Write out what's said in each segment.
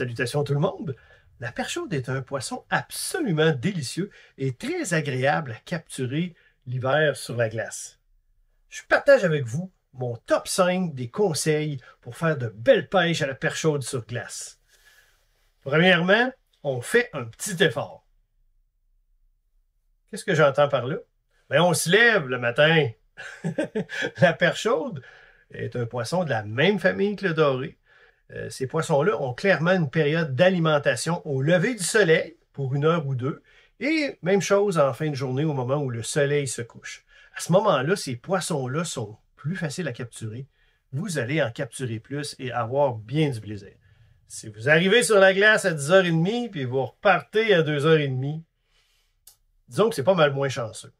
Salutations tout le monde. La perchaude est un poisson absolument délicieux et très agréable à capturer l'hiver sur la glace. Je partage avec vous mon top 5 des conseils pour faire de belles pêches à la perchaude sur glace. Premièrement, on fait un petit effort. Qu'est-ce que j'entends par là? Ben, on se lève le matin. la perchaude est un poisson de la même famille que le doré euh, ces poissons-là ont clairement une période d'alimentation au lever du soleil pour une heure ou deux. Et même chose en fin de journée au moment où le soleil se couche. À ce moment-là, ces poissons-là sont plus faciles à capturer. Vous allez en capturer plus et avoir bien du plaisir. Si vous arrivez sur la glace à 10h30 puis vous repartez à 2h30, disons que c'est pas mal moins chanceux.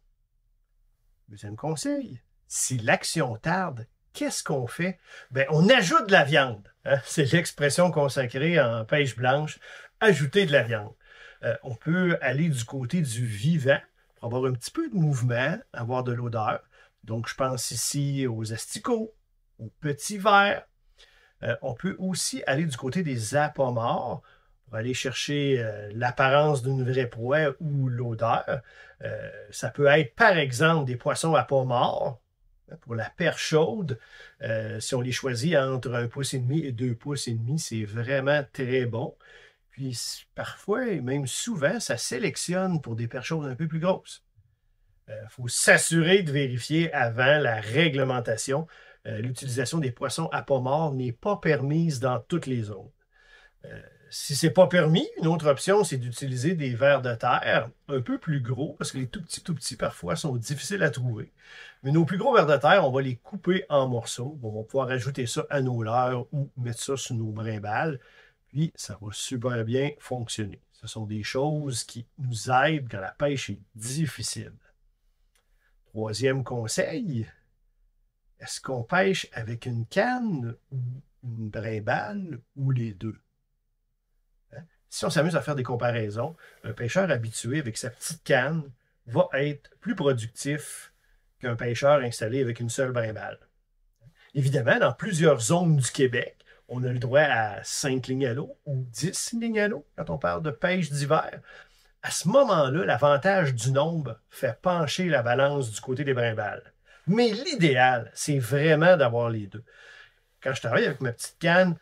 Deuxième conseil, si l'action tarde, qu'est-ce qu'on fait? Ben, on ajoute de la viande. Hein? c'est l'expression consacrée en pêche blanche, ajouter de la viande. Euh, on peut aller du côté du vivant pour avoir un petit peu de mouvement, avoir de l'odeur. Donc, je pense ici aux asticots, aux petits verres. Euh, on peut aussi aller du côté des appâts morts pour aller chercher euh, l'apparence d'une vraie proie ou l'odeur. ça peut être, par exemple, des poissons à peau morts pour la paire chaude, euh, si on les choisit entre un pouce et demi et deux pouces et demi, c'est vraiment très bon. Puis parfois, même souvent, ça sélectionne pour des paires chaudes un peu plus grosses. Il euh, faut s'assurer de vérifier avant la réglementation. Euh, l'utilisation des poissons à pas mort n'est pas permise dans toutes les zones si c'est pas permis, une autre option, c'est d'utiliser des vers de terre un peu plus gros, parce que les tout petits, tout petits, parfois, sont difficiles à trouver. Mais nos plus gros vers de terre, on va les couper en morceaux. On va pouvoir ajouter ça à nos leurres ou mettre ça sur nos brimbales. Puis, ça va super bien fonctionner. Ce sont des choses qui nous aident quand la pêche est difficile. Troisième conseil, est-ce qu'on pêche avec une canne ou une brimbale ou les deux? si on s'amuse à faire des comparaisons, un pêcheur habitué avec sa petite canne va être plus productif qu'un pêcheur installé avec une seule brimballe. Évidemment, dans plusieurs zones du Québec, on a le droit à 5 lignes à l'eau ou 10 lignes à l'eau quand on parle de pêche d'hiver. À ce moment-là, l'avantage du nombre fait pencher la balance du côté des brimbales. Mais l'idéal, c'est vraiment d'avoir les deux. Quand je travaille avec ma petite canne,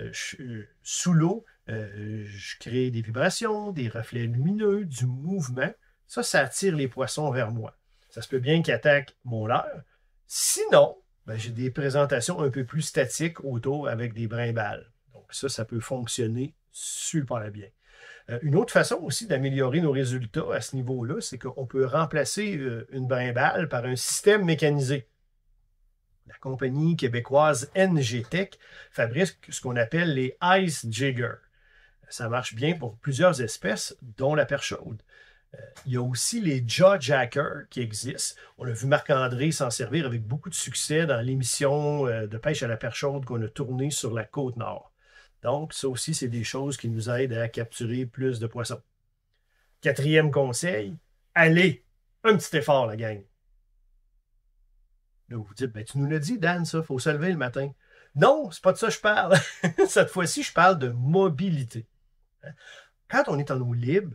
euh, je suis euh, sous l'eau, euh, je crée des vibrations, des reflets lumineux, du mouvement. Ça, ça attire les poissons vers moi. Ça se peut bien qu'ils attaquent mon leurre. Sinon, ben, j'ai des présentations un peu plus statiques autour avec des brimbales. Donc ça, ça peut fonctionner super bien. Euh, une autre façon aussi d'améliorer nos résultats à ce niveau-là, c'est qu'on peut remplacer euh, une brimbale par un système mécanisé. La compagnie québécoise NGtech fabrique ce qu'on appelle les Ice Jiggers. Ça marche bien pour plusieurs espèces, dont la perche chaude. Euh, il y a aussi les jawjackers qui existent. On a vu Marc-André s'en servir avec beaucoup de succès dans l'émission euh, de pêche à la perche chaude qu'on a tournée sur la côte nord. Donc, ça aussi, c'est des choses qui nous aident à capturer plus de poissons. Quatrième conseil, allez, un petit effort, la gang. Là, vous vous dites, ben, tu nous l'as dit, Dan, ça, il faut se lever le matin. Non, c'est pas de ça que je parle. Cette fois-ci, je parle de mobilité. Quand on est en eau libre,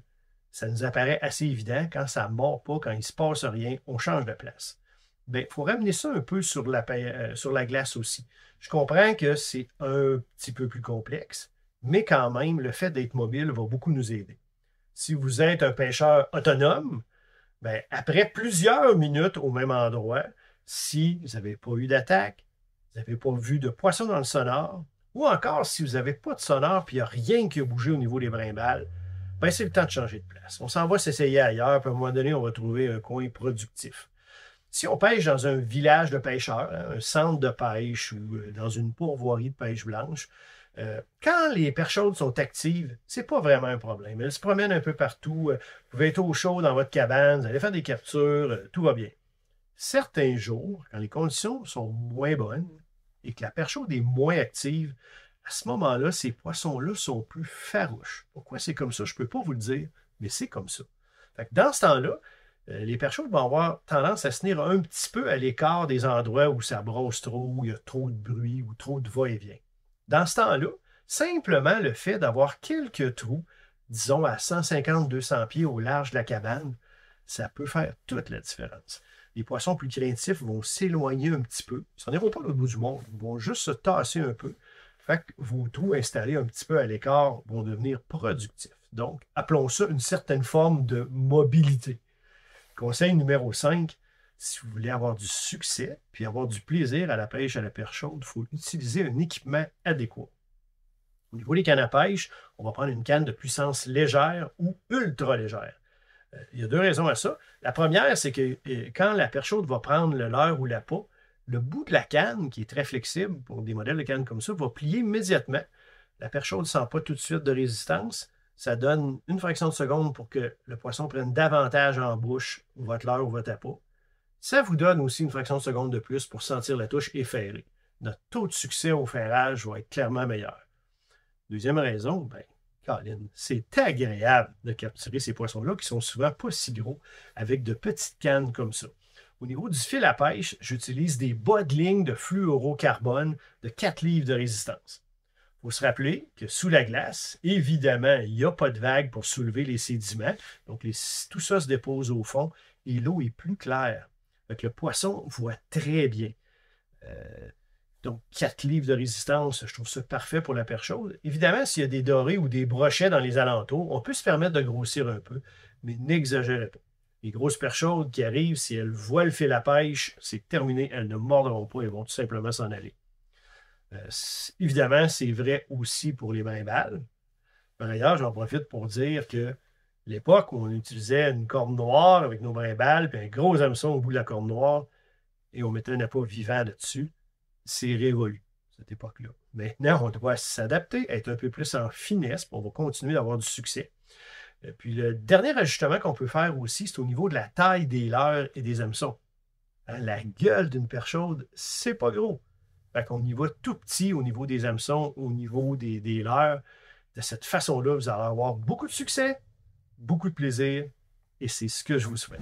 ça nous apparaît assez évident. Quand ça ne mord pas, quand il ne se passe rien, on change de place. Il ben, faut ramener ça un peu euh, sur la, glace aussi. Je comprends que c'est un petit peu plus complexe, mais quand même, le fait d'être mobile va beaucoup nous aider. Si vous êtes un pêcheur autonome, ben, après plusieurs minutes au même endroit, si vous n'avez pas eu d'attaque, vous n'avez pas vu de poisson dans le sonore, ou encore si vous n'avez pas de sonore puis il n'y a rien qui a bougé au niveau des brimbales, ben, c'est le temps de changer de place. On s'en va s'essayer ailleurs, puis à un moment donné, on va trouver un coin productif. Si on pêche dans un village de pêcheurs, hein, un centre de pêche ou euh, dans une pourvoirie de pêche blanche, euh, quand les perchaudes sont actives, n'est pas vraiment un problème. Elles se promènent un peu partout. Euh, vous pouvez être au chaud dans votre cabane, vous allez faire des captures, tout va bien. Certains jours, quand les conditions sont moins bonnes, et que la perche est moins active, à ce moment-là, ces poissons-là sont plus farouches. Pourquoi c'est comme ça? Je ne peux pas vous le dire, mais c'est comme ça. dans ce temps-là, euh, les perchaudes vont avoir tendance à se tenir un petit peu à l'écart des endroits où ça brosse trop, où il y a trop de bruit ou trop de va-et-vient. Dans ce temps-là, simplement le fait d'avoir quelques trous, disons à 150-200 pieds au large de la cabane, ça peut faire toute la différence les poissons plus craintifs vont s'éloigner un petit peu. Ils s'en iront pas au bout du monde. Ils vont juste se tasser un peu. Fait que vos trous installés un petit peu à l'écart vont devenir productifs. Donc, appelons ça une certaine forme de mobilité. Conseil numéro 5, si vous voulez avoir du succès puis avoir du plaisir à la pêche à la perche chaude, il faut utiliser un équipement adéquat. Au niveau des cannes à pêche, on va prendre une canne de puissance légère ou ultra légère. Il y a deux raisons à ça. La première, c'est que euh, quand la perche chaude va prendre le leurre ou la peau, le bout de la canne, qui est très flexible pour des modèles de canne comme ça, va plier immédiatement. La perche chaude ne sent pas tout de suite de résistance. Ça donne une fraction de seconde pour que le poisson prenne davantage en bouche votre leurre ou votre peau. Ça vous donne aussi une fraction de seconde de plus pour sentir la touche effairée. Notre taux de succès au ferrage va être clairement meilleur. Deuxième raison, ben, c'est agréable de capturer ces poissons-là qui sont souvent pas si gros avec de petites cannes comme ça. Au niveau du fil à pêche, j'utilise des bas de ligne de fluorocarbone de 4 livres de résistance. Il faut se rappeler que sous la glace, évidemment, il n'y a pas de vague pour soulever les sédiments. Donc, tout ça se dépose au fond et l'eau est plus claire. le poisson voit très bien. Euh, donc, 4 livres de résistance, je trouve ça parfait pour la chaude. Évidemment, s'il y a des dorés ou des brochets dans les alentours, on peut se permettre de grossir un peu, mais n'exagérez pas. Les grosses perchaudes qui arrivent, si elles voient le fil à pêche, c'est terminé, elles ne mordront pas et vont tout simplement s'en aller. Euh, évidemment, c'est vrai aussi pour les mains Par ailleurs, j'en profite pour dire que l'époque où on utilisait une corne noire avec nos brins puis un gros hameçon au bout de la corne noire, et on mettait un appât vivant dessus c'est révolu, cette époque-là. Maintenant, on doit s'adapter, être un peu plus en finesse, pour on va continuer d'avoir du succès. Et euh, puis le dernier ajustement qu'on peut faire aussi, c'est au niveau de la taille des leurres et des hameçons. Hein, la gueule d'une paire chaude, c'est pas gros. Fait qu'on y va tout petit au niveau des hameçons, au niveau des, des leurres. De cette façon-là, vous allez avoir beaucoup de succès, beaucoup de plaisir, et c'est ce que je vous souhaite.